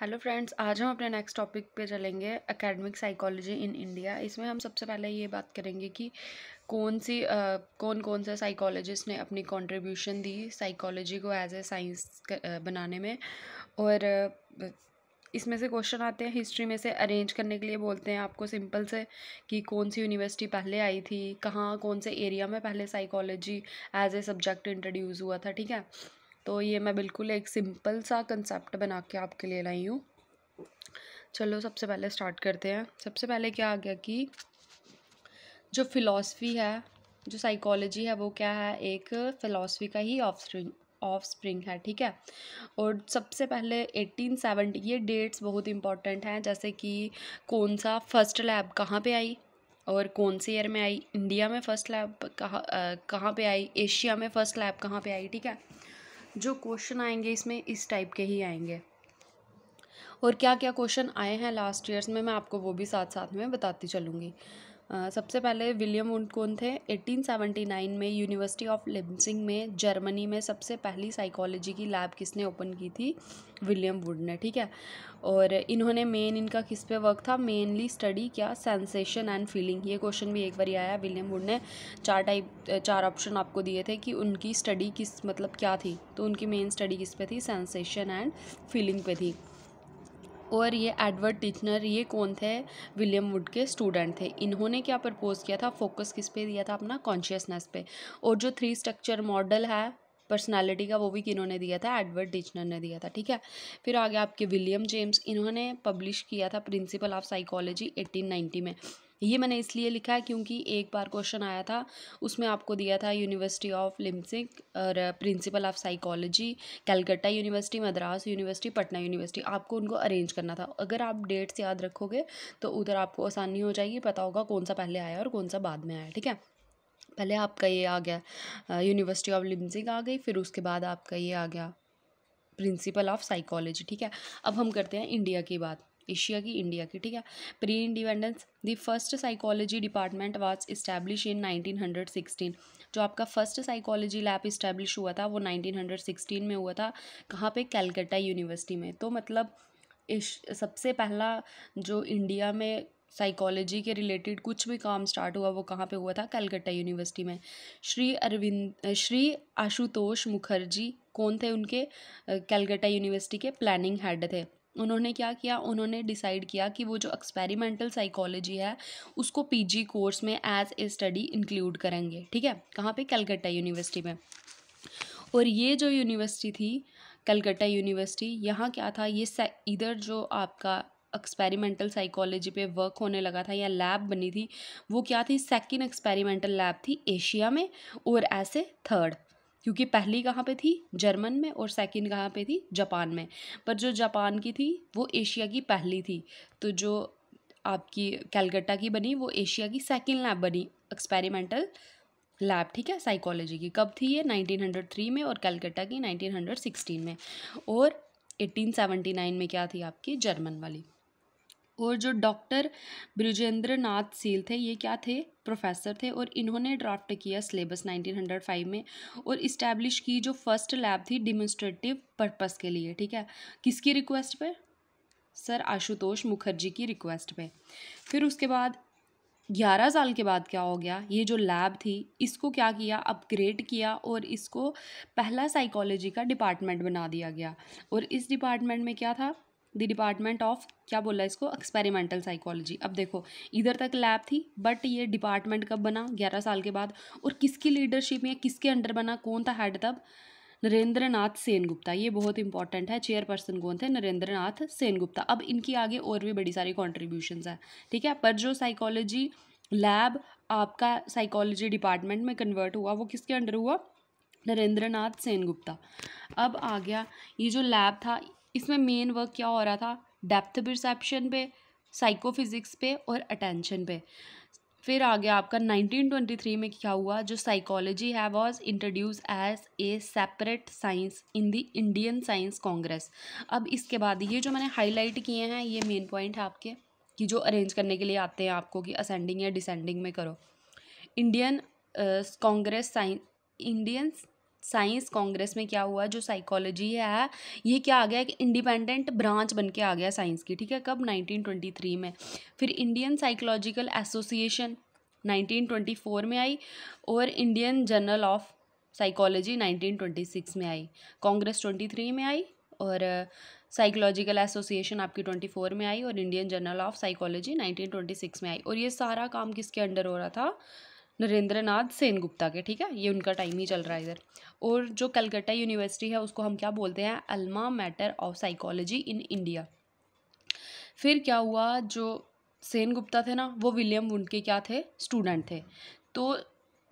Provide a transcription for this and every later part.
hello friends आज हम अपने नेक्स्ट टॉपिक पे चलेंगे एकेडमिक साइकोलॉजी इन इंडिया इसमें हम सबसे पहले ये बात करेंगे कि कौन सी आ, कौन कौन से साइकोलॉजिस्ट ने अपनी कंट्रीब्यूशन दी साइकोलॉजी को एज ए साइंस बनाने में और इसमें से क्वेश्चन आते हैं हिस्ट्री में से अरेंज करने के लिए बोलते हैं आपको सिंपल से कि कौन सी यूनिवर्सिटी पहले आई थी कहाँ कौन से एरिया में पहले psychology as a subject introduce हुआ था ठीक है तो ये मैं बिल्कुल एक सिंपल सा कंसेप्ट बना के आपके लिए लाई हूँ चलो सबसे पहले स्टार्ट करते हैं सबसे पहले क्या आ गया कि जो फ़िलासफ़ी है जो साइकोलॉजी है वो क्या है एक फ़िलासफ़ी का ही ऑफ ऑफ स्प्रिंग है ठीक है और सबसे पहले 1870 ये डेट्स बहुत इंपॉर्टेंट हैं जैसे कि कौन सा फर्स्ट लैब कहाँ पे आई और कौन से ईयर में आई इंडिया में फ़र्स्ट लैब कहाँ कहाँ पे आई एशिया में फ़र्स्ट लैब कहाँ पे आई ठीक है जो क्वेश्चन आएंगे इसमें इस टाइप के ही आएंगे और क्या क्या क्वेश्चन आए हैं लास्ट ईयर्स में मैं आपको वो भी साथ साथ में बताती चलूँगी सबसे पहले विलियम कौन थे 1879 में यूनिवर्सिटी ऑफ लिबसिंग में जर्मनी में सबसे पहली साइकोलॉजी की लैब किसने ओपन की थी विलियम वुड ने ठीक है और इन्होंने मेन इनका किस पे वर्क था मेनली स्टडी क्या सेंसेशन एंड फीलिंग ये क्वेश्चन भी एक बार आया विलियम वुड ने चार टाइप चार ऑप्शन आपको दिए थे कि उनकी स्टडी किस मतलब क्या थी तो उनकी मेन स्टडी किस पे थी सेंसेशन एंड फीलिंग पे थी और ये एडवर्ड डिजनर ये कौन थे विलियम वुड के स्टूडेंट थे इन्होंने क्या प्रपोज किया था फोकस किस पे दिया था अपना कॉन्शियसनेस पे और जो थ्री स्ट्रक्चर मॉडल है पर्सनालिटी का वो भी किन्होंने दिया था एडवर्ड डिचनर ने दिया था ठीक है फिर आगे आपके विलियम जेम्स इन्होंने पब्लिश किया था प्रिंसिपल ऑफ साइकोलॉजी एटीन में ये मैंने इसलिए लिखा है क्योंकि एक बार क्वेश्चन आया था उसमें आपको दिया था यूनिवर्सिटी ऑफ लिम्सिक और principle of psychology Calcutta university Madras university Patna university आपको उनको अरेंज करना था अगर आप डेट्स याद रखोगे तो उधर आपको आसानी हो जाएगी पता होगा कौन सा पहले आया और कौन सा बाद में आया ठीक है पहले आपका ये आ गया यूनिवर्सिटी ऑफ लिम्सिक आ गई फिर उसके बाद आपका ये आ गया प्रिंसिपल ऑफ साइकोलॉजी ठीक है अब हम करते हैं इंडिया की बात एशिया की इंडिया की ठीक है pre independence the first psychology department was establish in 1916 जो आपका फर्स्ट साइकोलॉजी लैब इस्टेब्लिश हुआ था वो सिक्सटीन में हुआ था कहाँ पर कैलकटा यूनिवर्सिटी में तो मतलब इस सबसे पहला जो इंडिया में साइकोलॉजी के रिलेटेड कुछ भी काम स्टार्ट हुआ वो कहाँ पे हुआ था कलकत्ता यूनिवर्सिटी में श्री अरविंद श्री आशुतोष मुखर्जी कौन थे उनके कलकत्ता यूनिवर्सिटी के प्लानिंग हेड थे उन्होंने क्या किया उन्होंने डिसाइड किया कि वो जो एक्सपेरिमेंटल साइकोलॉजी है उसको पीजी कोर्स में एज ए स्टडी इंक्लूड करेंगे ठीक है कहाँ पे कलकत्ता यूनिवर्सिटी में और ये जो यूनिवर्सिटी थी कलकत्ता यूनिवर्सिटी यहाँ क्या था ये इधर जो आपका एक्सपेरिमेंटल साइकोलॉजी पे वर्क होने लगा था या लैब बनी थी वो क्या थी सेकंड एक्सपेरिमेंटल लैब थी एशिया में और ऐसे थर्ड क्योंकि पहली कहाँ पे थी जर्मन में और सेकंड कहाँ पे थी जापान में पर जो जापान की थी वो एशिया की पहली थी तो जो आपकी कैलकटा की बनी वो एशिया की सेकंड लैब बनी एक्सपेरिमेंटल लैब ठीक है साइकोलॉजी की कब थी ये 1903 में और कैलकटा की 1916 में और 1879 में क्या थी आपकी जर्मन वाली और जो डॉक्टर ब्रिजेंद्र नाथ सील थे ये क्या थे प्रोफेसर थे और इन्होंने ड्राफ्ट किया सिलेबस 1905 में और इस्टेब्लिश की जो फर्स्ट लैब थी डिमोन्स्ट्रेटिव पर्पस के लिए ठीक है किसकी रिक्वेस्ट पे सर आशुतोष मुखर्जी की रिक्वेस्ट पे फिर उसके बाद ग्यारह साल के बाद क्या हो गया ये जो लैब थी इसको क्या किया अपग्रेड किया और इसको पहला साइकोलॉजी का डिपार्टमेंट बना दिया गया और इस डिपार्टमेंट में क्या था द डिपार्टमेंट ऑफ क्या बोला इसको एक्सपेरिमेंटल साइकोलॉजी अब देखो इधर तक लैब थी बट ये डिपार्टमेंट कब बना ग्यारह साल के बाद और किसकी लीडरशिप में किसके अंडर बना कौन था हेड तब नरेंद्र नाथ सेनगुप्ता ये बहुत इंपॉर्टेंट है चेयरपर्सन कौन थे नरेंद्र नाथ सेनगुप्ता अब इनकी आगे और भी बड़ी सारी कॉन्ट्रीब्यूशन है ठीक है पर जो साइकोलॉजी लैब आपका साइकोलॉजी डिपार्टमेंट में कन्वर्ट हुआ वो किसके अंडर हुआ नरेंद्र नाथ सेनगुप्ता अब आ गया ये जो लैब था इसमें मेन वर्क क्या हो रहा था डेप्थ परसेप्शन पे साइकोफिज़िक्स पे और अटेंशन पे फिर आ गया आपका 1923 में क्या हुआ जो साइकोलॉजी है was introduce as a separate science in the Indian science congress अब इसके बाद ये जो मैंने हाईलाइट किए हैं ये मेन पॉइंट है आपके कि जो अरेंज करने के लिए आते हैं आपको कि असेंडिंग या डिसेंडिंग में करो Indian congress science Indian science congress में क्या हुआ जो साइकोलॉजी है ये क्या आ गया एक इंडिपेंडेंट ब्रांच बन के आ गया साइंस की ठीक है कब 1923 में फिर इंडियन साइकोलॉजिकल एसोसिएशन 1924 में आई और इंडियन जर्नल ऑफ साइकोलॉजी 1926 में आई कांग्रेस 23 में आई और साइकोलॉजिकल एसोसिएशन आपकी ट्वेंटी फोर में आई और Indian journal of psychology nineteen twenty six में आई और ये सारा काम किसके अंडर हो रहा था नरेंद्र नाथ सेनगुप्ता के ठीक है ये उनका टाइम ही चल रहा है इधर और जो कलकत्ता यूनिवर्सिटी है उसको हम क्या बोलते हैं alma mater of psychology in India फिर क्या हुआ जो सेन गुप्ता थे ना वो विलियम वुंड के क्या थे स्टूडेंट थे तो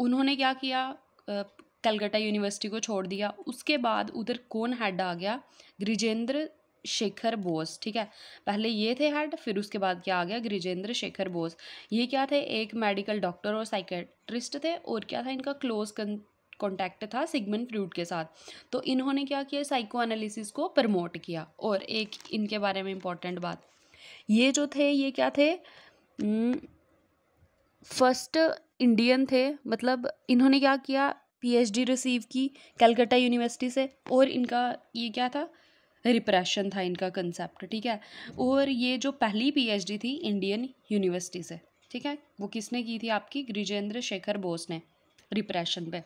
उन्होंने क्या किया कलकत्ता यूनिवर्सिटी को छोड़ दिया उसके बाद उधर कौन हेड आ गया ग्रिजेंद्र शेखर बोस ठीक है पहले ये थे हेड फिर उसके बाद क्या आ गया गिरिजेंद्र शेखर बोस ये क्या थे एक मेडिकल डॉक्टर और साइकेट्रिस्ट थे और क्या था इनका क्लोज कॉन्टैक्ट था सिगमन फ्रूड के साथ तो इन्होंने क्या किया साइको एनालिसिस को प्रमोट किया और एक इनके बारे में इम्पॉर्टेंट बात ये जो थे ये क्या थे फर्स्ट इंडियन थे मतलब इन्होंने क्या किया पीएचडी रिसीव की कलकत्ता यूनिवर्सिटी से और इनका ये क्या था रिप्रेशन था इनका कंसेप्ट ठीक है और ये जो पहली पीएचडी थी इंडियन यूनिवर्सिटी से ठीक है वो किसने की थी आपकी ग्रिजेंद्र शेखर बोस ने रिप्रेशन पे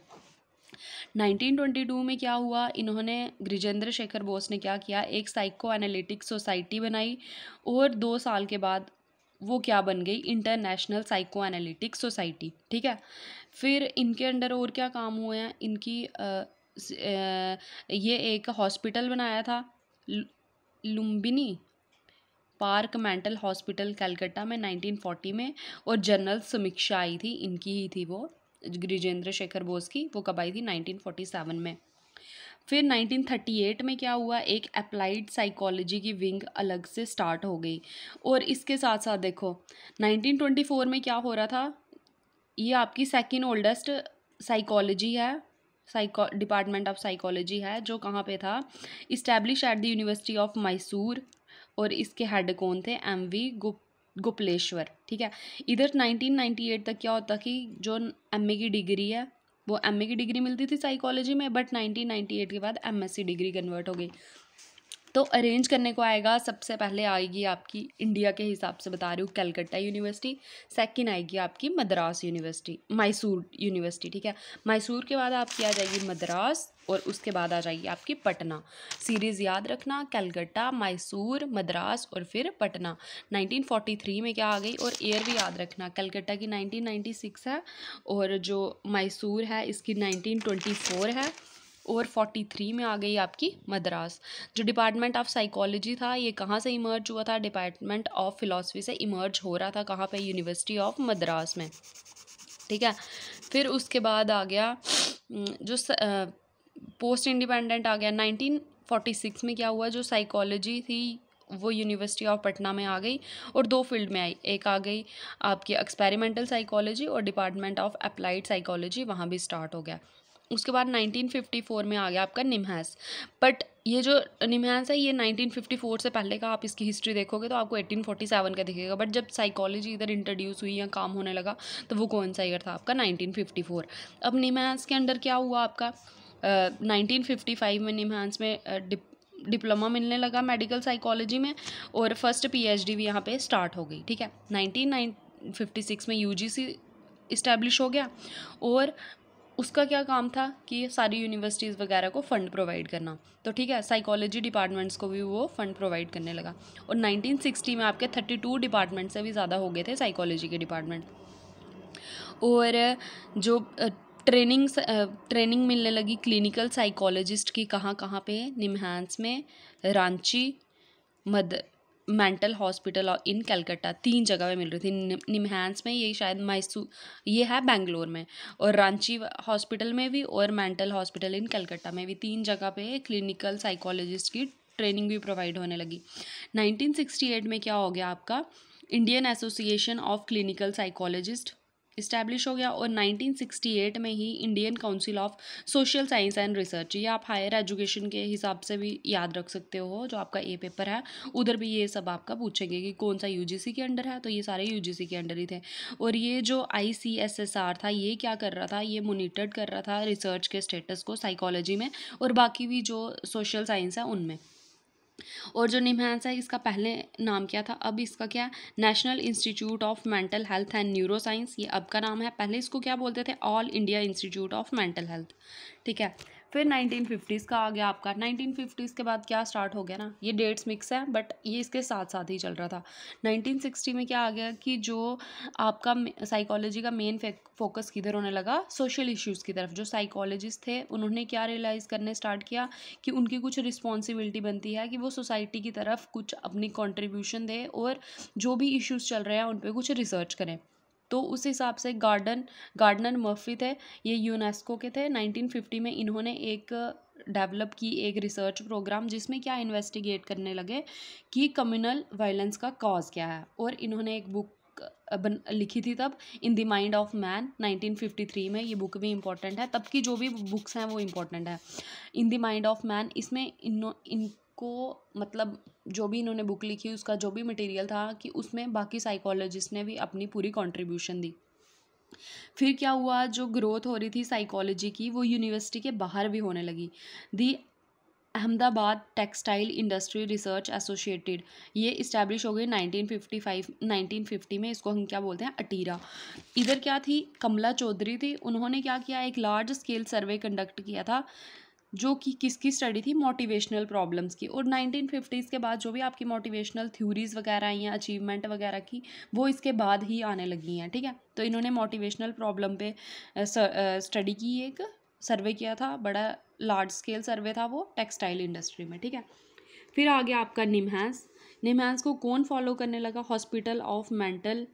1922 में क्या हुआ इन्होंने ग्रिजेंद्र शेखर बोस ने क्या किया एक साइको एनालिटिक सोसाइटी बनाई और दो साल के बाद वो क्या बन गई इंटरनेशनल साइको एनालिटिक सोसाइटी ठीक है फिर इनके अंडर और क्या काम हुए हैं इनकी आ, ये एक हॉस्पिटल बनाया था Lumbini park mental hospital Calcutta में 1940 में और जनरल समीक्षा आई थी इनकी ही थी वो गिरिजेंद्र शेखर बोस की वो कब आई थी 1947 में फिर 1938 में क्या हुआ एक अप्लाइड साइकोलॉजी की विंग अलग से स्टार्ट हो गई और इसके साथ साथ देखो 1924 में क्या हो रहा था ये आपकी सेकेंड ओल्डेस्ट साइकोलॉजी है साइको डिपार्टमेंट ऑफ साइकोलॉजी है जो कहाँ पे था establish at the university of Mysore और इसके हेड कौन थे एम वी गुप गुप्लेश्वर ठीक है इधर 1998 तक क्या होता कि जो एम की डिग्री है वो एम की डिग्री मिलती थी साइकोलॉजी में बट 1998 के बाद एम डिग्री कन्वर्ट हो गई तो अरेंज करने को आएगा सबसे पहले आएगी आपकी इंडिया के हिसाब से बता रही हूँ कलकत्ता यूनिवर्सिटी सेकंड आएगी आपकी मद्रास यूनिवर्सिटी मैसूर यूनिवर्सिटी ठीक है मैसूर के बाद आपकी आ जाएगी मद्रास और उसके बाद आ जाएगी आपकी पटना सीरीज़ याद रखना कलकत्ता मैसूर मद्रास और फिर पटना 1943 में क्या आ गई और ईयर भी याद रखना कलकत्ता की 1996 है और जो मैसूर है इसकी 1924 है और 43 में आ गई आपकी मद्रास जो डिपार्टमेंट ऑफ साइकोलॉजी था ये कहाँ से इमर्ज हुआ था डिपार्टमेंट ऑफ फ़िलासफी से इमर्ज हो रहा था कहाँ पे यूनिवर्सिटी ऑफ मद्रास में ठीक है फिर उसके बाद आ गया जो पोस्ट इंडिपेंडेंट आ गया 1946 में क्या हुआ जो साइकोलॉजी थी वो यूनिवर्सिटी ऑफ पटना में आ गई और दो फील्ड में आई एक आ गई आपकी एक्सपेरिमेंटल साइकोलॉजी और डिपार्टमेंट ऑफ अप्लाइड साइकोलॉजी वहाँ भी स्टार्ट हो गया उसके बाद 1954 में आ गया आपका निमहस बट ये जो निमहस है ये 1954 से पहले का आप इसकी हिस्ट्री देखोगे तो आपको 1847 का दिखेगा बट जब साइकोलॉजी इधर इंट्रोड्यूस हुई या काम होने लगा तो वो कौन सा ईयर था आपका 1954 अब निमहस के अंडर क्या हुआ आपका नाइनटीन 1955 में निमहस में डिप डिप्लोमा मिलने लगा मेडिकल साइकोलॉजी में और फर्स्ट पी भी यहाँ पर स्टार्ट हो गई ठीक है नाइनटीन फिफ्टी सिक्स में यू इस्टेब्लिश हो गया और उसका क्या काम था कि सारी यूनिवर्सिटीज़ वगैरह को फ़ंड प्रोवाइड करना तो ठीक है साइकोलॉजी डिपार्टमेंट्स को भी वो फ़ंड प्रोवाइड करने लगा और 1960 में आपके 32 डिपार्टमेंट से भी ज़्यादा हो गए थे साइकोलॉजी के डिपार्टमेंट और जो ट्रेनिंग ट्रेनिंग मिलने लगी क्लिनिकल साइकोलॉजिस्ट की कहाँ कहाँ पे निमहांस में रांची मद मेंटल हॉस्पिटल और इन कलकत्ता तीन जगह पे मिल रही थी निमहैंस में ये शायद मैसू ये है बेंगलोर में और रांची हॉस्पिटल में भी और मेंटल हॉस्पिटल इन कलकत्ता में भी तीन जगह पे क्लिनिकल साइकोलॉजिस्ट की ट्रेनिंग भी प्रोवाइड होने लगी 1968 में क्या हो गया आपका Indian association of clinical psychologist establish हो गया और 1968 में ही Indian council of social science and research ये आप हायर एजुकेशन के हिसाब से भी याद रख सकते हो जो आपका ए पेपर है उधर भी ये सब आपका पूछेंगे कि कौन सा यूजीसी के अंडर है तो ये सारे यूजीसी के अंडर ही थे और ये जो आईसीएसएसआर था ये क्या कर रहा था ये मोनिटर्ड कर रहा था रिसर्च के स्टेटस को साइकोलॉजी में और बाकी भी जो सोशल साइंस है उनमें और जो निमहैंस है इसका पहले नाम क्या था अब इसका क्या है national institute of mental health and neuro science ये अब का नाम है पहले इसको क्या बोलते थे all India institute of mental health ठीक है फिर 1950s का आ गया आपका 1950s के बाद क्या स्टार्ट हो गया ना ये डेट्स मिक्स हैं बट ये इसके साथ साथ ही चल रहा था 1960 में क्या आ गया कि जो आपका साइकोलॉजी का मेन फोकस किधर होने लगा सोशल इश्यूज़ की तरफ जो साइकोलॉजिस्ट थे उन्होंने क्या रियलाइज़ करने स्टार्ट किया कि उनकी कुछ रिस्पॉन्सिबिलिटी बनती है कि वो सोसाइटी की तरफ कुछ अपनी कॉन्ट्रीब्यूशन दें और जो भी इश्यूज़ चल रहे हैं उन पर कुछ रिसर्च करें तो उस हिसाब से गार्डन गार्डनर मफ़ी थे ये यूनेस्को के थे 1950 में इन्होंने एक डेवलप की एक रिसर्च प्रोग्राम जिसमें क्या इन्वेस्टिगेट करने लगे कि कम्युनल वायलेंस का कॉज क्या है और इन्होंने एक बुक बन लिखी थी तब in the mind of man 1953 में ये बुक भी इम्पॉर्टेंट है तब की जो भी बुक्स हैं वो इम्पॉर्टेंट है in the mind of man इसमें इन को मतलब जो भी इन्होंने बुक लिखी उसका जो भी मटेरियल था कि उसमें बाकी साइकोलॉजिस्ट ने भी अपनी पूरी कंट्रीब्यूशन दी फिर क्या हुआ जो ग्रोथ हो रही थी साइकोलॉजी की वो यूनिवर्सिटी के बाहर भी होने लगी the Ahmedabad textile industry research associated ये इस्टेब्लिश हो गई 1955 1950 में इसको हम क्या बोलते हैं अटीरा इधर क्या थी कमला चौधरी थी उन्होंने क्या किया एक लार्ज स्केल सर्वे कंडक्ट किया था जो कि किसकी स्टडी थी मोटिवेशनल प्रॉब्लम्स की और 1950s के बाद जो भी आपकी मोटिवेशनल थ्योरीज वगैरह आई हैं अचीवमेंट वगैरह की वो इसके बाद ही आने लगी हैं ठीक है तो इन्होंने मोटिवेशनल प्रॉब्लम पे स्टडी की एक सर्वे किया था बड़ा लार्ज स्केल सर्वे था वो टेक्सटाइल इंडस्ट्री में ठीक है फिर आ गया आपका निमहैंस निम्हांस को कौन फॉलो करने लगा hospital of mental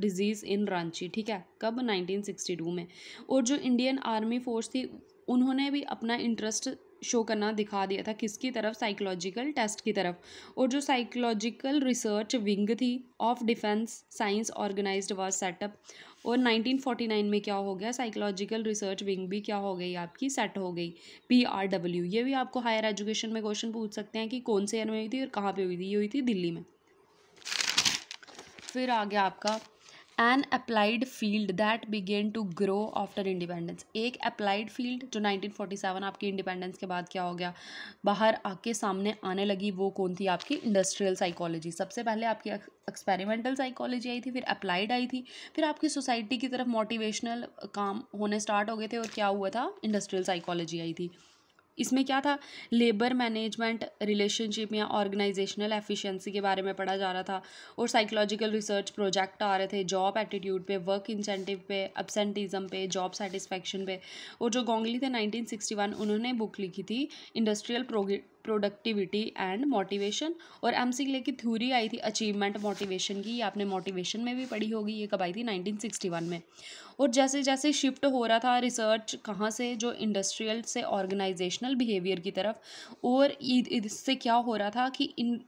disease in Ranchi ठीक है कब 1962 में और जो इंडियन आर्मी फोर्स थी उन्होंने भी अपना इंटरेस्ट शो करना दिखा दिया था किसकी तरफ साइकोलॉजिकल टेस्ट की तरफ और जो साइकोलॉजिकल रिसर्च विंग थी of defence science organised was set up और 1949 में क्या हो गया साइकोलॉजिकल रिसर्च विंग भी क्या हो गई आपकी सेट हो गई पी आर डब्ल्यू ये भी आपको हायर एजुकेशन में क्वेश्चन पूछ सकते हैं कि कौन से ईयर में हुई थी और कहाँ पर हुई थी ये हुई थी दिल्ली में फिर आ गया आपका an applied field that began to grow after independence एक अप्लाइड फील्ड जो 1947 आपकी इंडिपेंडेंस के बाद क्या हो गया बाहर आके सामने आने लगी वो कौन थी आपकी इंडस्ट्रियल साइकोलॉजी सबसे पहले आपकी एक्सपेरिमेंटल साइकोलॉजी आई थी फिर अप्लाइड आई थी फिर आपकी सोसाइटी की तरफ मोटिवेशनल काम होने स्टार्ट हो गए थे और क्या हुआ था इंडस्ट्रियल साइकोलॉजी आई थी इसमें क्या था लेबर मैनेजमेंट रिलेशनशिप या ऑर्गेनाइजेशनल एफिशिएंसी के बारे में पढ़ा जा रहा था और साइकोलॉजिकल रिसर्च प्रोजेक्ट आ रहे थे जॉब एटीट्यूड पे वर्क इंसेंटिव पे अपसेंटिज्म पे जॉब सेटिस्फेक्शन पे और जो गोंगली थे 1961 उन्होंने बुक लिखी थी इंडस्ट्रियल प्रोडक्टिविटी एंड मोटिवेशन और एम सी की थ्यूरी आई थी अचीवमेंट मोटिवेशन की ये आपने मोटिवेशन में भी पढ़ी होगी ये कब आई थी 1961 में और जैसे जैसे शिफ्ट हो रहा था रिसर्च कहाँ से जो इंडस्ट्रियल से ऑर्गेनाइजेशनल बिहेवियर की तरफ और इससे क्या हो रहा था कि इन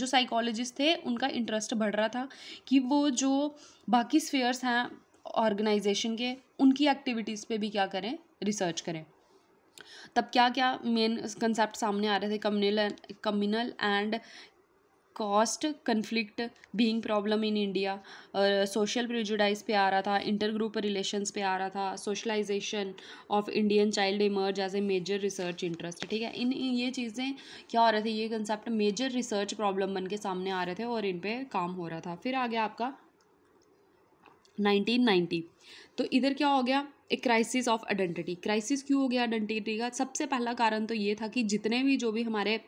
जो साइकोलॉजिस्ट थे उनका इंटरेस्ट बढ़ रहा था कि वो जो बाकी स्फेयर्स हैं ऑर्गेनाइजेशन के उनकी एक्टिविटीज़ पे भी क्या करें रिसर्च करें तब क्या क्या मेन कंसेप्ट सामने आ रहे थे communal communal and caste conflict being problem in India social prejudice पे आ रहा था इंटर ग्रुप रिलेशंस पे आ रहा था socialisation of Indian child emerge as a major research interest ठीक है इन ये चीज़ें क्या हो रहे थे ये कंसेप्ट मेजर रिसर्च प्रॉब्लम बन के सामने आ रहे थे और इन पर काम हो रहा था फिर आ गया आपका नाइनटीन तो इधर क्या हो गया a crisis of identity crisis क्यों हो गया आइडेंटिटी का सबसे पहला कारण तो ये था कि जितने भी जो भी हमारे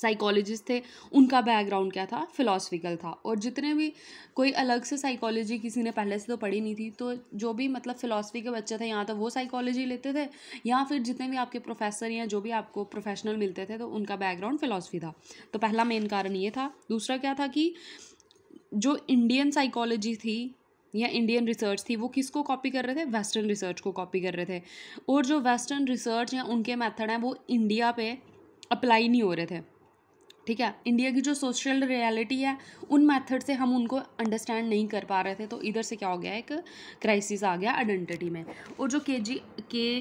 साइकोलॉजिस्ट थे उनका बैकग्राउंड क्या था फिलोसफिकल था और जितने भी कोई अलग से साइकोलॉजी किसी ने पहले से तो पढ़ी नहीं थी तो जो भी मतलब फ़िलासफ़ी के बच्चे थे यहाँ तो वो साइकोलॉजी लेते थे या फिर जितने भी आपके प्रोफेसर या जो भी आपको प्रोफेशनल मिलते थे तो उनका बैकग्राउंड फ़िलासफ़ी था तो पहला मेन कारण ये था दूसरा क्या था कि जो इंडियन साइकोलॉजी थी या इंडियन रिसर्च थी वो किसको कॉपी कर रहे थे वेस्टर्न रिसर्च को कॉपी कर रहे थे और जो वेस्टर्न रिसर्च या उनके मेथड हैं वो इंडिया पे अप्लाई नहीं हो रहे थे ठीक है इंडिया की जो सोशल रियलिटी है उन मेथड से हम उनको अंडरस्टैंड नहीं कर पा रहे थे तो इधर से क्या हो गया एक क्राइसिस आ गया आइडेंटिटी में और जो के जी के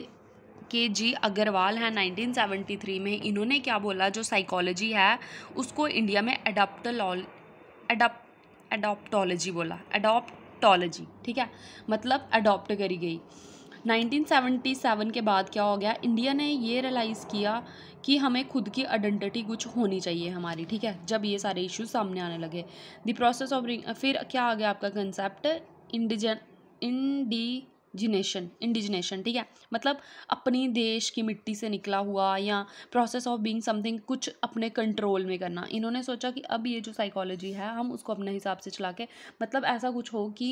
के जी अग्रवाल हैं 1973 में इन्होंने क्या बोला जो साइकोलॉजी है उसको इंडिया में एडाप्टोलॉ एडाप्ट एडोप्टोलॉजी बोला एडोप्ट एडोप्टोलॉजी ठीक है मतलब अडोप्ट करी गई 1977 के बाद क्या हो गया इंडिया ने ये रियलाइज़ किया कि हमें खुद की आइडेंटिटी कुछ होनी चाहिए हमारी ठीक है जब ये सारे इश्यूज सामने आने लगे द प्रोसेस ऑफ फिर क्या आ गया आपका कंसेप्ट इंडिजन इंडी जिनेशन इंडिजिनेशन ठीक है मतलब अपनी देश की मिट्टी से निकला हुआ या प्रोसेस ऑफ बीइंग समथिंग कुछ अपने कंट्रोल में करना इन्होंने सोचा कि अब ये जो साइकोलॉजी है हम उसको अपने हिसाब से चला के मतलब ऐसा कुछ हो कि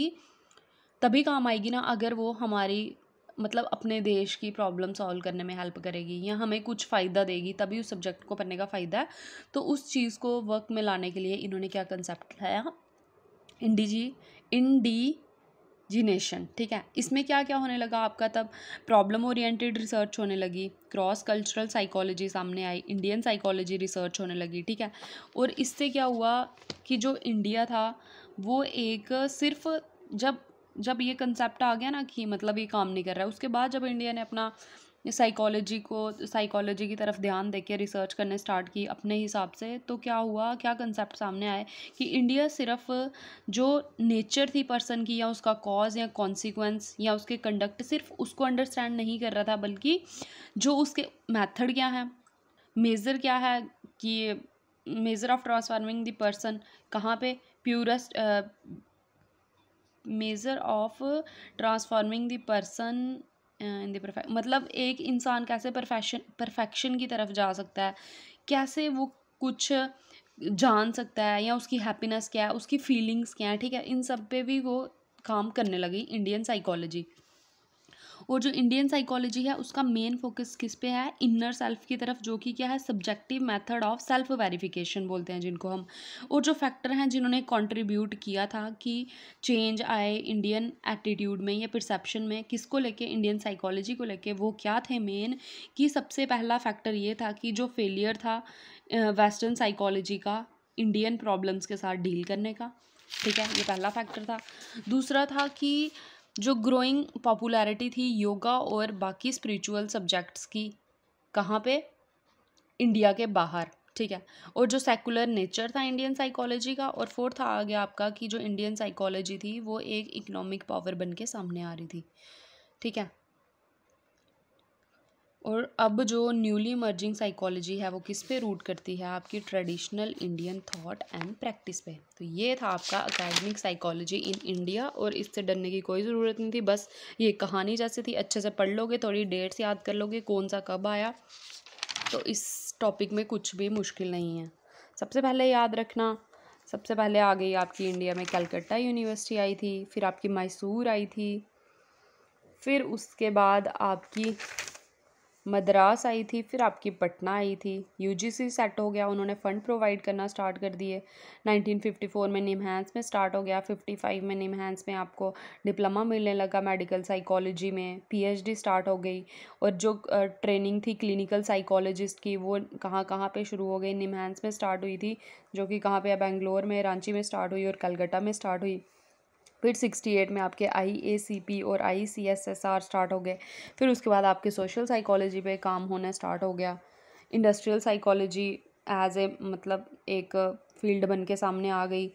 तभी काम आएगी ना अगर वो हमारी मतलब अपने देश की प्रॉब्लम सॉल्व करने में हेल्प करेगी या हमें कुछ फ़ायदा देगी तभी उस सब्जेक्ट को पढ़ने का फ़ायदा है तो उस चीज़ को वर्क में लाने के लिए इन्होंने क्या कंसेप्ट लाया इंडिजी इंडी जीनेशन ठीक है इसमें क्या क्या होने लगा आपका तब प्रॉब्लम ओरिएंटेड रिसर्च होने लगी क्रॉस कल्चरल साइकोलॉजी सामने आई इंडियन साइकोलॉजी रिसर्च होने लगी ठीक है और इससे क्या हुआ कि जो इंडिया था वो एक सिर्फ जब जब ये कंसेप्ट आ गया ना कि मतलब ये काम नहीं कर रहा है उसके बाद जब इंडिया ने अपना साइकोलॉजी को साइकोलॉजी की तरफ ध्यान दे के रिसर्च करने स्टार्ट की अपने हिसाब से तो क्या हुआ क्या कंसेप्ट सामने आए कि इंडिया सिर्फ जो नेचर थी पर्सन की या उसका कॉज या कॉन्सिक्वेंस या उसके कंडक्ट सिर्फ उसको अंडरस्टैंड नहीं कर रहा था बल्कि जो उसके मैथड क्या है मेज़र क्या है कि measure of transforming the person कहाँ पे purest measure of transforming the person in the perfect मतलब एक इंसान कैसे परफेक्शन परफेक्शन की तरफ जा सकता है कैसे वो कुछ जान सकता है या उसकी हैप्पीनेस क्या है उसकी फीलिंग्स क्या है ठीक है इन सब पे भी वो काम करने लगी इंडियन साइकोलॉजी और जो इंडियन साइकोलॉजी है उसका मेन फोकस किस पे है इनर सेल्फ की तरफ जो कि क्या है subjective method of self verification बोलते हैं जिनको हम और जो फैक्टर हैं जिन्होंने कंट्रीब्यूट किया था कि चेंज आए इंडियन एटीट्यूड में या परसेप्शन में किसको लेके इंडियन साइकोलॉजी को लेके वो क्या थे मेन कि सबसे पहला फैक्टर ये था कि जो फेलियर था वेस्टर्न साइकोलॉजी का इंडियन प्रॉब्लम्स के साथ डील करने का ठीक है ये पहला फैक्टर था दूसरा था कि जो ग्रोइंग पॉपुलैरिटी थी योगा और बाकी स्पिरिचुअल सब्जेक्ट्स की कहाँ पे इंडिया के बाहर ठीक है और जो सेकुलर नेचर था इंडियन साइकोलॉजी का और फोर्थ आ गया आपका कि जो इंडियन साइकोलॉजी थी वो एक इकोनॉमिक पावर बन के सामने आ रही थी ठीक है और अब जो न्यूली इमर्जिंग साइकोलॉजी है वो किस पे रूट करती है आपकी traditional Indian thought and practice पे तो ये था आपका अकेडमिक साइकोलॉजी इन इंडिया और इससे डरने की कोई ज़रूरत नहीं थी बस ये कहानी जैसे थी अच्छे से पढ़ लोगे थोड़ी डेट्स याद कर लोगे कौन सा कब आया तो इस टॉपिक में कुछ भी मुश्किल नहीं है सबसे पहले याद रखना सबसे पहले आ गई आपकी इंडिया में कलकत्ता यूनिवर्सिटी आई थी फिर आपकी मैसूर आई थी फिर उसके बाद आपकी मद्रास आई थी फिर आपकी पटना आई थी यूजीसी सेट हो गया उन्होंने फ़ंड प्रोवाइड करना स्टार्ट कर दिए 1954 में निमहैंस में स्टार्ट हो गया 55 में निमहैंस में आपको डिप्लोमा मिलने लगा मेडिकल साइकोलॉजी में पीएचडी स्टार्ट हो गई और जो ट्रेनिंग थी क्लिनिकल साइकोलॉजिस्ट की वो कहाँ कहाँ पर शुरू हो गई निमहैंस में स्टार्ट हुई थी जो कि कहाँ पर बेंगलोर में रांची में स्टार्ट हुई और कलकत्ता में स्टार्ट हुई फिर सिक्सटी एट में आपके आई ए सी पी और I C S S R start हो गए फिर उसके बाद आपके सोशल साइकोलॉजी पे काम होना स्टार्ट हो गया इंडस्ट्रियल साइकोलॉजी एज ए मतलब एक फील्ड बन के सामने आ गई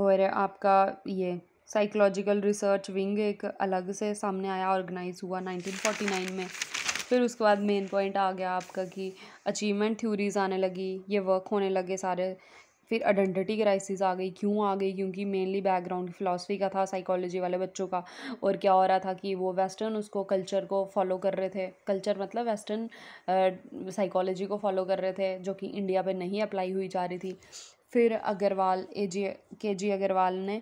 और आपका ये साइकोलॉजिकल रिसर्च विंग एक अलग से सामने आया ऑर्गेनाइज हुआ 1949 में फिर उसके बाद मेन पॉइंट आ गया आपका कि अचीवमेंट थ्योरीज आने लगी ये वर्क होने लगे सारे फिर आइडेंटिटी क्राइसिस आ गई क्यों आ गई क्योंकि मेनली बैकग्राउंड फ़िलासफ़ी का था साइकोलॉजी वाले बच्चों का और क्या हो रहा था कि वो वेस्टर्न उसको कल्चर को फॉलो कर रहे थे कल्चर मतलब वेस्टर्न साइकोलॉजी को फॉलो कर रहे थे जो कि इंडिया पर नहीं अप्लाई हुई जा रही थी फिर अग्रवाल ए जी के जी अग्रवाल ने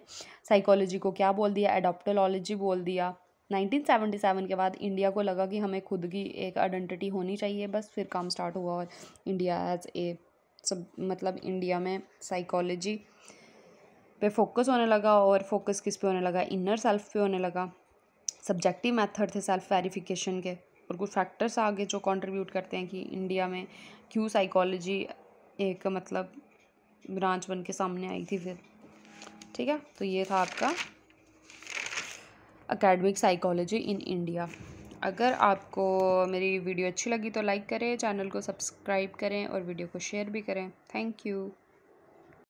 साइकोलॉजी को क्या बोल दिया एडोप्टोलॉजी बोल दिया 1977 के बाद इंडिया को लगा कि हमें खुद की एक आइडेंटिटी होनी चाहिए बस फिर काम स्टार्ट हुआ और इंडिया एज ए सब मतलब इंडिया में साइकोलॉजी पे फोकस होने लगा और फोकस किस पे होने लगा इनर सेल्फ पे होने लगा सब्जेक्टिव मेथड थे सेल्फ वेरिफिकेशन के और कुछ फैक्टर्स आगे जो कंट्रीब्यूट करते हैं कि इंडिया में क्यों साइकोलॉजी एक मतलब ब्रांच बन के सामने आई थी फिर ठीक है तो ये था आपका अकेडमिक साइकोलॉजी इन इंडिया अगर आपको मेरी वीडियो अच्छी लगी तो लाइक करें चैनल को सब्सक्राइब करें और वीडियो को शेयर भी करें थैंक यू